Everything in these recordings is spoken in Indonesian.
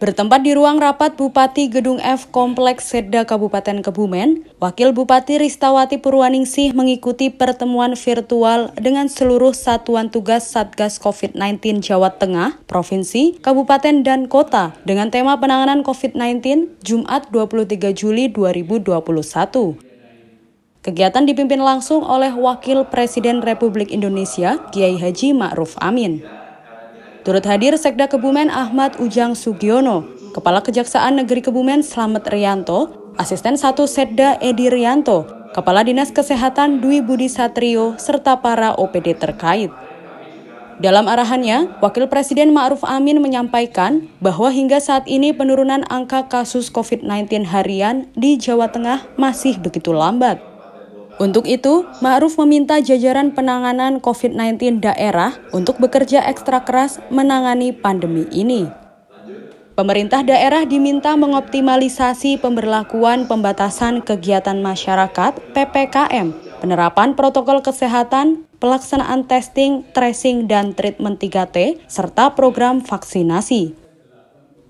Bertempat di ruang rapat Bupati Gedung F Kompleks Seda Kabupaten Kebumen, Wakil Bupati Ristawati Purwaningsih mengikuti pertemuan virtual dengan seluruh satuan tugas Satgas COVID-19 Jawa Tengah, Provinsi, Kabupaten, dan Kota dengan tema penanganan COVID-19 Jumat 23 Juli 2021. Kegiatan dipimpin langsung oleh Wakil Presiden Republik Indonesia, Kiai Haji Ma'ruf Amin. Turut hadir Sekda Kebumen Ahmad Ujang Sugiono, Kepala Kejaksaan Negeri Kebumen Slamet Rianto, Asisten 1 Sekda Edi Rianto, Kepala Dinas Kesehatan Dwi Budi Satrio, serta para OPD terkait. Dalam arahannya, Wakil Presiden Ma'ruf Amin menyampaikan bahwa hingga saat ini penurunan angka kasus COVID-19 harian di Jawa Tengah masih begitu lambat. Untuk itu, Ma'ruf meminta jajaran penanganan COVID-19 daerah untuk bekerja ekstra keras menangani pandemi ini. Pemerintah daerah diminta mengoptimalisasi pemberlakuan pembatasan kegiatan masyarakat (PPKM) penerapan protokol kesehatan, pelaksanaan testing, tracing, dan treatment 3T, serta program vaksinasi.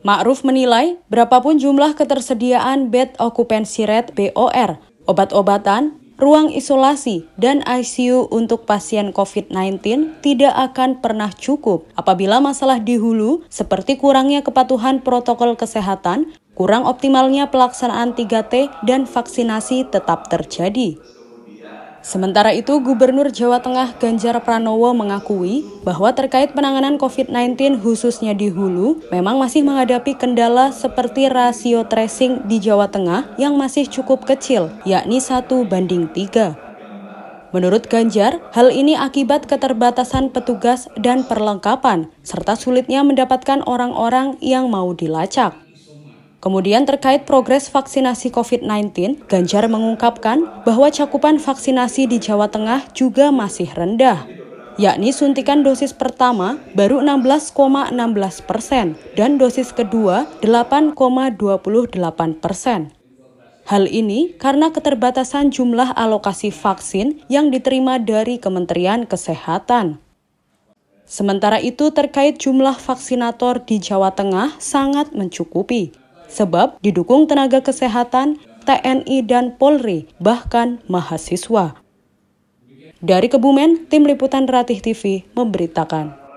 Ma'ruf menilai, berapapun jumlah ketersediaan bed occupancy rate BOR, obat-obatan, ruang isolasi, dan ICU untuk pasien COVID-19 tidak akan pernah cukup apabila masalah di hulu seperti kurangnya kepatuhan protokol kesehatan, kurang optimalnya pelaksanaan 3T, dan vaksinasi tetap terjadi. Sementara itu, Gubernur Jawa Tengah Ganjar Pranowo mengakui bahwa terkait penanganan COVID-19 khususnya di hulu, memang masih menghadapi kendala seperti rasio tracing di Jawa Tengah yang masih cukup kecil, yakni 1 banding 3. Menurut Ganjar, hal ini akibat keterbatasan petugas dan perlengkapan, serta sulitnya mendapatkan orang-orang yang mau dilacak. Kemudian terkait progres vaksinasi COVID-19, Ganjar mengungkapkan bahwa cakupan vaksinasi di Jawa Tengah juga masih rendah, yakni suntikan dosis pertama baru 16,16 persen dan dosis kedua 8,28 persen. Hal ini karena keterbatasan jumlah alokasi vaksin yang diterima dari Kementerian Kesehatan. Sementara itu terkait jumlah vaksinator di Jawa Tengah sangat mencukupi, sebab didukung tenaga kesehatan, TNI dan Polri, bahkan mahasiswa. Dari Kebumen, Tim Liputan Ratih TV memberitakan.